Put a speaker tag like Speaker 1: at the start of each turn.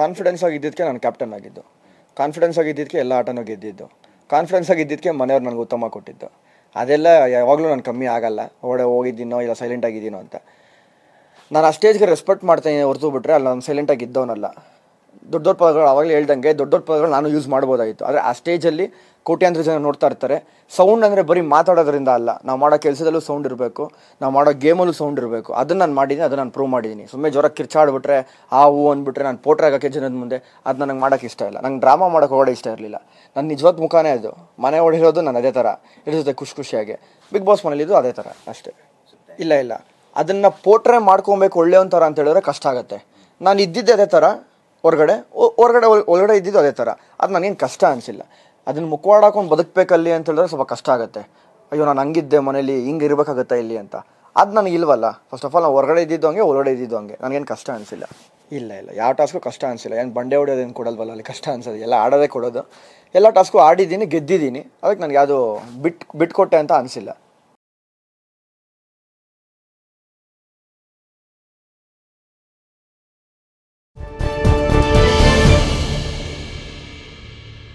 Speaker 1: confidence ಆಗಿದ್ದಕ್ಕೆ ನಾನು captain ಆಗಿದ್ದು ಕಾನ್ಫಿಡೆನ್ಸ್ ಆಗಿದ್ದಕ್ಕೆ ಎಲ್ಲ ಆಟನೂ ಗೆದ್ದಿದ್ದು ಕಾನ್ಫಿಡೆನ್ಸ್ ಆಗಿದ್ದಕ್ಕೆ ಮನೆಯವ್ರು ನನಗೆ ಉತ್ತಮ ಕೊಟ್ಟಿದ್ದು ಅದೆಲ್ಲ ಯಾವಾಗಲೂ ನಾನು ಕಮ್ಮಿ ಆಗಲ್ಲ ಓಡೆ ಹೋಗಿದ್ದೀನೋ ಇಲ್ಲ ಸೈಲೆಂಟ್ ಆಗಿದ್ದೀನೋ ಅಂತ ನಾನು ಆ ಸ್ಟೇಜ್ಗೆ ರೆಸ್ಪೆಕ್ಟ್ ಮಾಡ್ತೇನೆ ಹೊರತು ಬಿಟ್ಟರೆ ಅಲ್ಲಿ ನಾನು ಸೈಲೆಂಟಾಗಿ ಇದ್ದವನಲ್ಲ ದೊಡ್ಡ ದೊಡ್ಡ ಪದಗಳು ಅವಾಗಲೇ ಹೇಳ್ದಂಗೆ ದೊಡ್ಡ ದೊಡ್ಡ ಪದಗಳು ನಾನು ಯೂಸ್ ಮಾಡ್ಬೋದಾಗಿತ್ತು ಆದರೆ ಆ ಸ್ಟೇಜಲ್ಲಿ ಕೋಟ್ಯಾಂತರ ಜನ ನೋಡ್ತಾ ಇರ್ತಾರೆ ಸೌಂಡ್ ಅಂದರೆ ಬರೀ ಮಾತಾಡೋದ್ರಿಂದ ಅಲ್ಲ ನಾವು ಮಾಡೋ ಕೆಲಸದಲ್ಲೂ ಸೌಂಡ್ ಇರಬೇಕು ನಾವು ಮಾಡೋ ಗೇಮಲ್ಲೂ ಸೌಂಡ್ ಇರಬೇಕು ಅದನ್ನು ನಾನು ಮಾಡಿದ್ದೀನಿ ಅದನ್ನು ನಾನು ಪ್ರೂವ್ ಮಾಡಿದ್ದೀನಿ ಸುಮ್ಮನೆ ಜ್ವರ ಕಿರ್ಚಾಡ್ಬಿಟ್ರೆ ಆ ಹೂ ಅಂದ್ಬಿಟ್ರೆ ನಾನು ಪೋಟ್ರೆ ಆಗೋಕ್ಕೆ ಜನದ ಮುಂದೆ ಅದು ನನಗೆ ಮಾಡೋಕ್ಕೆ ಇಷ್ಟ ಇಲ್ಲ ನಂಗೆ ಡ್ರಾಮಾ ಮಾಡೋಕೆ ಹೋಗೋಡೆ ಇಷ್ಟ ಇರಲಿಲ್ಲ ನನ್ನ ನಿಜವಾದ ಮುಖಾನೇ ಅದು ಮನೆ ಓಡಿರೋದು ನಾನು ಅದೇ ಥರ ಇದ್ರ ಖುಷಿ ಖುಷಿಯಾಗಿ ಬಿಗ್ ಬಾಸ್ ಮನೇಲಿದ್ದು ಅದೇ ಥರ ಅಷ್ಟೇ ಇಲ್ಲ ಇಲ್ಲ ಅದನ್ನು ಪೋಟ್ರೆ ಮಾಡ್ಕೊಬೇಕು ಒಂಥರ ಅಂತ ಹೇಳಿದ್ರೆ ಕಷ್ಟ ಆಗುತ್ತೆ ನಾನು ಇದ್ದಿದ್ದೆ ಅದೇ ಥರ ಹೊರಗಡೆ ಹೊರಗಡೆ ಒಳಗಡೆ ಇದ್ದಿದ್ದು ಅದೇ ಥರ ಅದು ನನಗೇನು ಕಷ್ಟ ಅನಿಸಿಲ್ಲ ಅದನ್ನು ಮುಖವಾಡಾಕೊಂಡು ಬದುಕಬೇಕಲ್ಲಿ ಅಂತ ಹೇಳಿದ್ರೆ ಸ್ವಲ್ಪ ಕಷ್ಟ ಆಗುತ್ತೆ ಅಯ್ಯೋ ನಾನು ಹಂಗಿದ್ದೆ ಮನೇಲಿ ಹಿಂಗೆ ಇರಬೇಕಾಗತ್ತಾ ಇಲ್ಲಿ ಅಂತ ಅದು ನನಗೆ ಇಲ್ವಲ್ಲ ಫಸ್ಟ್ ಆಫ್ ಆಲ್ ನಾವು ಹೊರಗಡೆ ಇದ್ದಿದ್ದು ಹಂಗೆ ಒಳಗಡೆ ಇದ್ದಿದ್ದು ಹಂಗೆ ನನಗೇನು ಕಷ್ಟ ಅನಿಸಿಲ್ಲ ಇಲ್ಲ ಇಲ್ಲ ಯಾವ ಟಾಸ್ಕು ಕಷ್ಟ ಅನಿಸಿಲ್ಲ ಏನು ಬಂಡೆ ಹೊಡೆಯೋದೇನು ಕೊಡಲ್ವಲ್ಲ ಅಲ್ಲಿ ಕಷ್ಟ ಅನಿಸೋದು ಎಲ್ಲ ಆಡೋದೇ ಕೊಡೋದು ಎಲ್ಲ ಟಾಸ್ಕು ಆಡಿದ್ದೀನಿ ಗೆದ್ದಿದ್ದೀನಿ ಅದಕ್ಕೆ ನನಗೆ ಯಾವುದು ಬಿಟ್ಟು ಬಿಟ್ಕೊಟ್ಟೆ ಅಂತ ಅನಿಸಿಲ್ಲ